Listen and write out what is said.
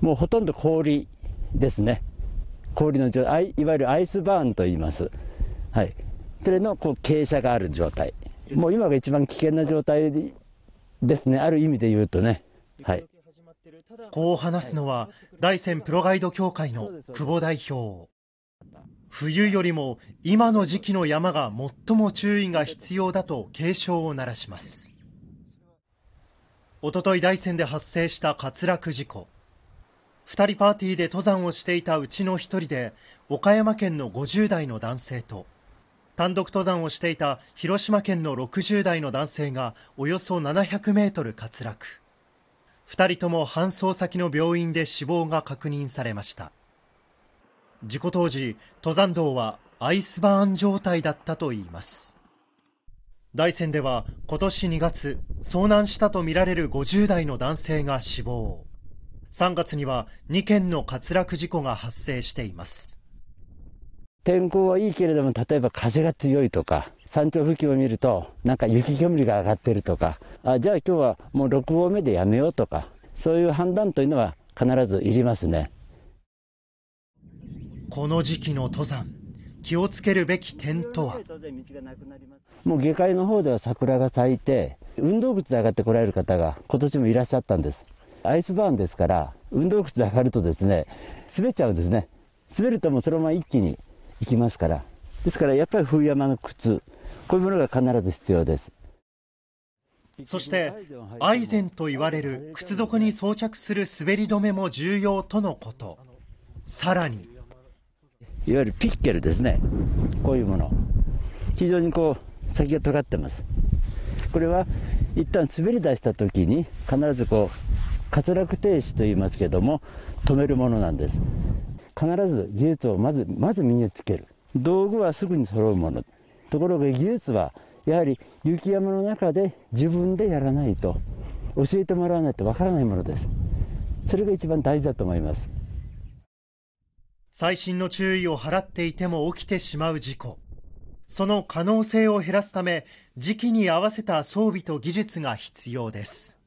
もうほとんど氷ですね氷の状態いわゆるアイスバーンと言いますはいそれのこう傾斜がある状態もう今が一番危険な状態ですねある意味で言うとねはいこう話すのは大山プロガイド協会の久保代表冬よりも今の時期の山が最も注意が必要だと警鐘を鳴らしますおととい大山で発生した滑落事故2人パーティーで登山をしていたうちの1人で岡山県の50代の男性と単独登山をしていた広島県の60代の男性がおよそ700メートル滑落2人とも搬送先の病院で死亡が確認されました事故当時登山道はアイスバーン状態だったといいます大山では今年2月遭難したとみられる50代の男性が死亡3月には2件の滑落事故が発生しています天候はいいけれども例えば風が強いとか山頂付近を見るとなんか雪煙が上がってるとかあじゃあ今日はもう6合目でやめようとかそういう判断というのは必ずいりますねこの時期の登山気をつけるべき点とはもう下界の方では桜が咲いて運動靴で上がってこられる方が今年もいらっしゃったんですアイスバーンですから、運動靴で上がるとですね、滑っちゃうんですね。滑るともうそのまま一気に行きますから。ですからやっぱり冬山の靴、こういうものが必ず必要です。そしてアイゼンと言われる靴底に装着する滑り止めも重要とのこと。さらに。いわゆるピッケルですね。こういうもの。非常にこう、先が尖ってます。これは一旦滑り出した時に必ずこう滑落停止と言いますけども止めるものなんです必ず技術をまずまず身につける道具はすぐに揃うものところが技術はやはり雪山の中で自分でやらないと教えてもらわないとわからないものですそれが一番大事だと思います最新の注意を払っていても起きてしまう事故その可能性を減らすため時期に合わせた装備と技術が必要です